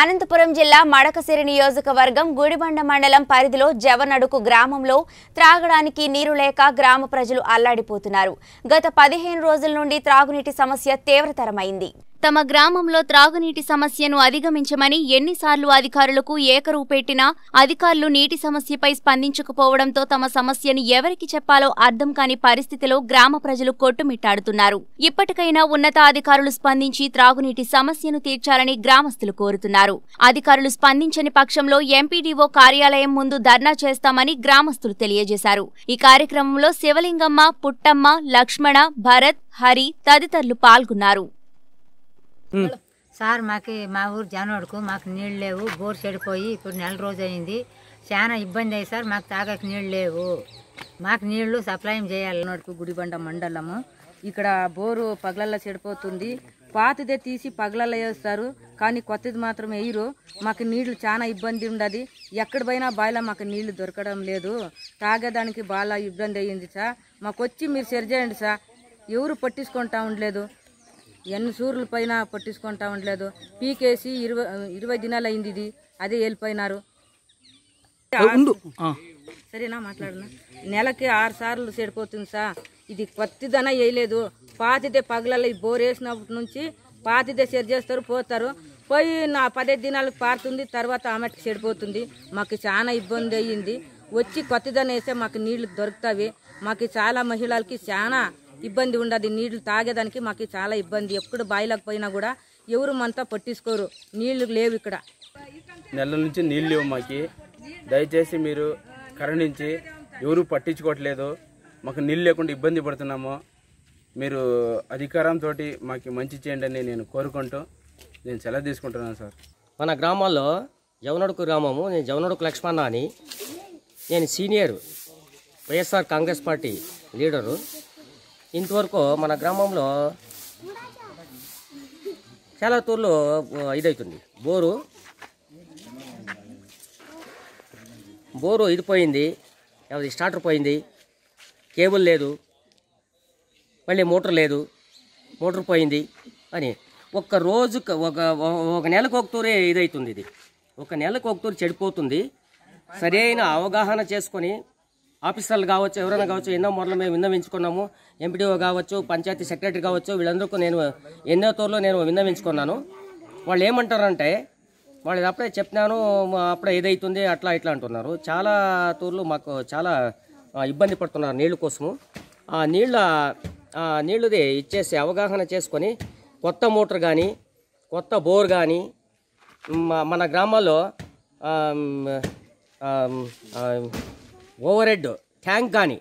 అనంతపురం జిల్లా మడకసిరి నియోజకవర్గం గుడిబండ మండలం పరిధిలో జవనడుకు గ్రామంలో త్రాగడానికి నీరు లేక గ్రామ ప్రజలు అల్లాడిపోతున్నారు గత పదిహేను రోజుల నుండి త్రాగునీటి సమస్య తీవ్రతరమైంది తమ గ్రామంలో త్రాగునీటి సమస్యను అధిగమించమని ఎన్నిసార్లు అధికారులకు ఏకరూ పెట్టినా అధికారులు నీటి సమస్యపై స్పందించకపోవడంతో తమ సమస్యను ఎవరికి చెప్పాలో అర్థం కాని పరిస్థితిలో గ్రామ ప్రజలు కొట్టుమిట్టాడుతున్నారు ఇప్పటికైనా ఉన్నతాధికారులు స్పందించి త్రాగునీటి సమస్యను తీర్చాలని గ్రామస్తులు కోరుతున్నారు అధికారులు స్పందించని పక్షంలో ఎంపీడీఓ కార్యాలయం ముందు ధర్నా చేస్తామని గ్రామస్తులు తెలియజేశారు ఈ కార్యక్రమంలో శివలింగమ్మ పుట్టమ్మ లక్ష్మణ భరత్ హరి తదితరులు పాల్గొన్నారు సార్ మాకు మా ఊరు జనోడుకు మాకు నీళ్ళు లేవు బోర్ చెడిపోయి ఇప్పుడు నెల రోజు అయింది చాలా ఇబ్బంది అయ్యి సార్ మాకు తాగక నీళ్ళు లేవు మాకు నీళ్లు సప్లై చేయాలి నోడుకు గుడిబండ మండలము ఇక్కడ బోరు పగలల్లో చెడిపోతుంది పాతదే తీసి పగలల్లో వేస్తారు కానీ కొత్తది మాత్రం వేయరు మాకు నీళ్లు చాలా ఇబ్బంది ఉండదు ఎక్కడ పోయినా బాయిలో మాకు నీళ్లు దొరకడం లేదు తాగేదానికి బాగా ఇబ్బంది అయ్యింది సార్ మాకు వచ్చి మీరు సరిచేయండి సార్ ఎవరు పట్టించుకుంటా ఉండలేదు ఎన్ని సూర్యుల పైన పట్టించుకుంటా ఉండలేదు పీకేసి ఇరవై ఇరవై దినాలు అయింది ఇది అదే వెళ్ళిపోయినారు సరేనా మాట్లాడనా నెలకి ఆరు సార్లు చెడిపోతుంది సార్ ఇది కొత్తదన వేయలేదు పాతిదే పగలలో ఈ బోర్ వేసినప్పటి నుంచి పాతిదే సెట్ చేస్తారు పోతారు పోయి నా పదే దినాలకు పారుతుంది తర్వాత ఆమెకి చెడిపోతుంది మాకు చాలా ఇబ్బంది అయ్యింది వచ్చి కొత్తదన వేస్తే మాకు నీళ్లు దొరుకుతాయి మాకు చాలా మహిళలకి చాలా ఇబ్బంది ఉండదు నీళ్లు తాగేదానికి మాకు చాలా ఇబ్బంది ఎప్పుడు బాయిలకు పోయినా కూడా ఎవరు మనతో పట్టించుకోరు నీళ్లు లేవు ఇక్కడ నెల నుంచి నీళ్ళు లేవు మాకు దయచేసి మీరు కరుణించి ఎవరు పట్టించుకోవట్లేదు మాకు నీళ్ళు లేకుండా ఇబ్బంది పడుతున్నాము మీరు అధికారంతో మాకు మంచి చేయండి అని నేను కోరుకుంటూ నేను సెలవు తీసుకుంటున్నాను సార్ మన గ్రామాల్లో జవనడుకు గ్రామము నేను జవనడుకు లక్ష్మణ అని నేను senior YSR Congress party leader ఇంతవరకు మన గ్రామంలో చాలా తూర్లు ఇదవుతుంది బోరు బోరు ఇది పోయింది అది స్టార్టర్ పోయింది కేబుల్ లేదు మళ్ళీ మోటార్ లేదు మోటార్ పోయింది అని ఒక్క రోజు ఒక ఒక నెలకు ఒక తూరే ఇదవుతుంది ఇది ఒక నెలకు ఒక తూరు చెడిపోతుంది సరైన అవగాహన చేసుకొని ఆఫీసర్లు కావచ్చు ఎవరైనా కావచ్చు ఎన్నో మొదలు మేము విన్నవించుకున్నాము ఎంపీడీఓ కావచ్చు పంచాయతీ సెక్రటరీ కావచ్చు వీళ్ళందరికీ నేను ఎన్నో తోర్లో నేను విన్నవించుకున్నాను వాళ్ళు ఏమంటారంటే వాళ్ళు అప్పుడే చెప్పినాను అప్పుడే ఏదైతుంది అట్లా ఇట్లా అంటున్నారు చాలా తూర్లు మాకు చాలా ఇబ్బంది పడుతున్నారు నీళ్ళ కోసము ఆ నీళ్ళ నీళ్ళది ఇచ్చేసి అవగాహన చేసుకొని కొత్త మోటార్ కానీ కొత్త బోర్ కానీ మన గ్రామాల్లో ఓవర్ హెడ్ ట్యాంక్ కానీ